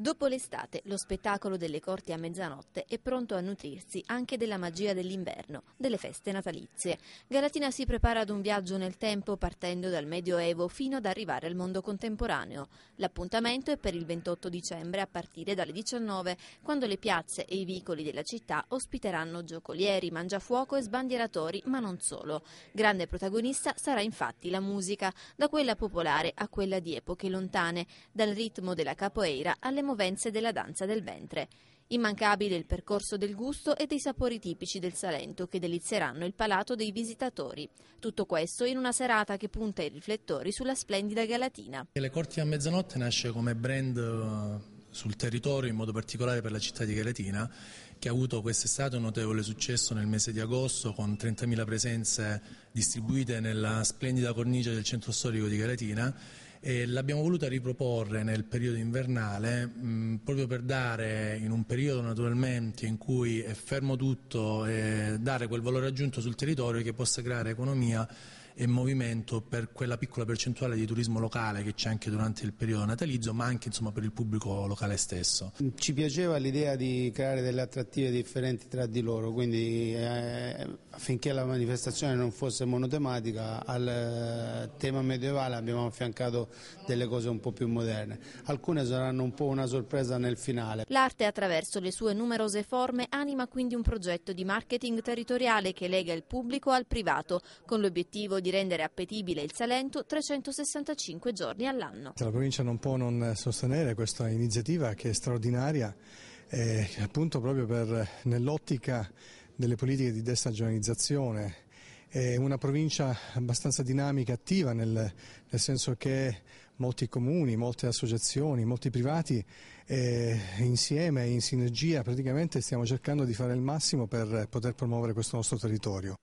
Dopo l'estate, lo spettacolo delle corti a mezzanotte è pronto a nutrirsi anche della magia dell'inverno, delle feste natalizie. Galatina si prepara ad un viaggio nel tempo partendo dal Medioevo fino ad arrivare al mondo contemporaneo. L'appuntamento è per il 28 dicembre a partire dalle 19, quando le piazze e i vicoli della città ospiteranno giocolieri, mangiafuoco e sbandieratori, ma non solo. Grande protagonista sarà infatti la musica, da quella popolare a quella di epoche lontane, dal ritmo della capoeira alle movenze della danza del ventre. Immancabile il percorso del gusto e dei sapori tipici del Salento che delizieranno il palato dei visitatori. Tutto questo in una serata che punta i riflettori sulla splendida Galatina. Le Corti a mezzanotte nasce come brand eh, sul territorio, in modo particolare per la città di Galatina, che ha avuto quest'estate un notevole successo nel mese di agosto con 30.000 presenze distribuite nella splendida cornice del centro storico di Galatina e l'abbiamo voluta riproporre nel periodo invernale mh, mm, proprio per dare in un periodo naturalmente in cui è fermo tutto eh, dare quel valore aggiunto sul territorio che possa creare economia e movimento per quella piccola percentuale di turismo locale che c'è anche durante il periodo natalizio, ma anche insomma, per il pubblico locale stesso. Ci piaceva l'idea di creare delle attrattive differenti tra di loro, quindi eh, Finché la manifestazione non fosse monotematica, al eh, tema medievale abbiamo affiancato delle cose un po' più moderne. Alcune saranno un po' una sorpresa nel finale. L'arte attraverso le sue numerose forme anima quindi un progetto di marketing territoriale che lega il pubblico al privato, con l'obiettivo di rendere appetibile il Salento 365 giorni all'anno. La provincia non può non sostenere questa iniziativa che è straordinaria, eh, appunto proprio per, nell'ottica delle politiche di destagionalizzazione. È una provincia abbastanza dinamica, attiva, nel, nel senso che molti comuni, molte associazioni, molti privati eh, insieme, in sinergia, praticamente stiamo cercando di fare il massimo per poter promuovere questo nostro territorio.